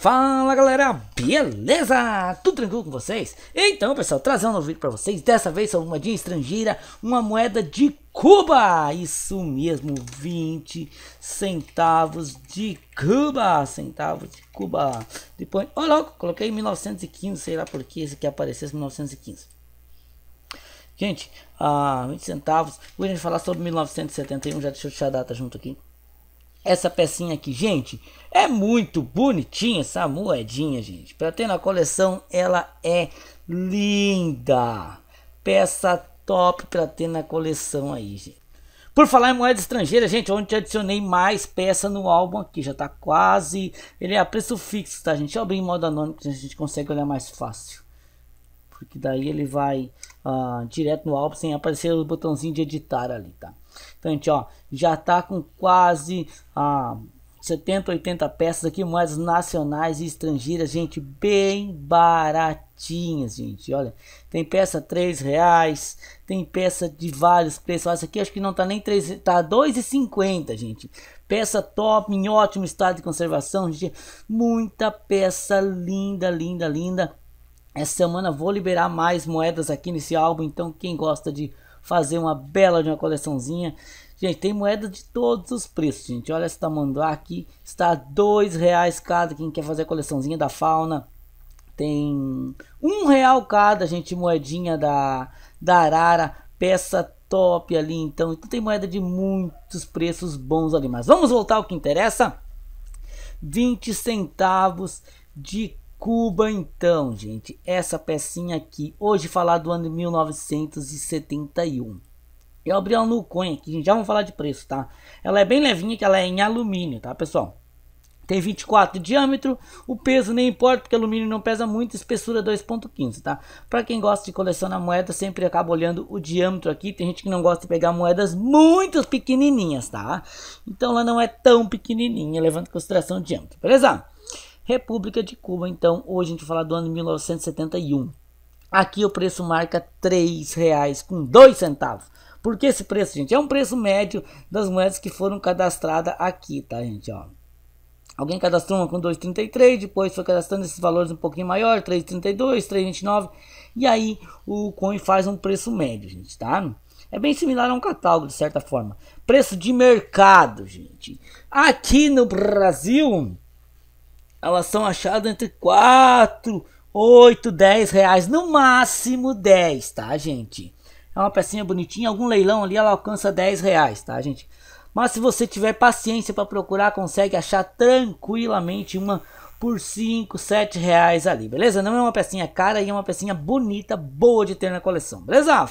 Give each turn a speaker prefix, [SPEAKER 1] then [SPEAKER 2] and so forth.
[SPEAKER 1] Fala galera, beleza? Tudo tranquilo com vocês? Então pessoal, trazendo um vídeo para vocês, dessa vez sobre uma moedinha estrangeira, uma moeda de Cuba, isso mesmo, 20 centavos de Cuba, centavos de Cuba, depois, ó louco, coloquei 1915, sei lá por que esse aqui aparecesse 1915. Gente, ah, 20 centavos, hoje a gente falar sobre 1971, já deixa eu deixar a data junto aqui essa pecinha aqui, gente. É muito bonitinha essa moedinha, gente. Para ter na coleção, ela é linda. Peça top para ter na coleção aí, gente. Por falar em moeda estrangeira, gente, onde adicionei mais peça no álbum aqui, já tá quase. Ele é a preço fixo, tá, gente? Deixa eu abrir em modo anônimo que a gente consegue olhar mais fácil. Porque daí ele vai uh, direto no álbum sem aparecer o botãozinho de editar ali, tá? Então, gente, ó, já tá com quase a ah, 70, 80 peças aqui, moedas nacionais e estrangeiras, gente, bem baratinhas, gente. Olha, tem peça três reais, tem peça de vários preços. essa aqui acho que não tá nem 3, tá cinquenta gente. Peça top, em ótimo estado de conservação, gente. Muita peça linda, linda, linda. Essa semana vou liberar mais moedas aqui nesse álbum, então quem gosta de fazer uma bela de uma coleçãozinha. Gente, tem moeda de todos os preços, gente. Olha essa tamanduá aqui, está dois reais cada quem quer fazer a coleçãozinha da fauna. Tem um real cada, gente, moedinha da, da arara, peça top ali. Então, então tem moeda de muitos preços bons ali. Mas vamos voltar ao que interessa. 20 centavos de Cuba então, gente, essa pecinha aqui, hoje falar do ano de 1971. Eu abri no coin aqui, gente, já vamos falar de preço, tá? Ela é bem levinha, que ela é em alumínio, tá, pessoal? Tem 24 de diâmetro, o peso nem importa, porque alumínio não pesa muito, espessura 2.15, tá? Para quem gosta de colecionar moedas, sempre acaba olhando o diâmetro aqui. Tem gente que não gosta de pegar moedas muito pequenininhas, tá? Então ela não é tão pequenininha, levando em consideração o diâmetro, beleza? República de Cuba, então, hoje a gente vai falar do ano 1971. Aqui o preço marca R$ 3,02. Por que esse preço, gente? É um preço médio das moedas que foram cadastradas aqui, tá, gente? Ó. Alguém cadastrou uma com 2,33, depois foi cadastrando esses valores um pouquinho maior, 3,32, 3,29, e aí o coin faz um preço médio, gente, tá? É bem similar a um catálogo, de certa forma. Preço de mercado, gente. Aqui no Brasil, elas são achadas entre 4, 8, 10 reais, no máximo 10, tá, gente? É uma pecinha bonitinha, algum leilão ali ela alcança 10 reais, tá, gente? Mas se você tiver paciência para procurar, consegue achar tranquilamente uma por 5, 7 reais ali, beleza? Não é uma pecinha cara e é uma pecinha bonita, boa de ter na coleção, beleza?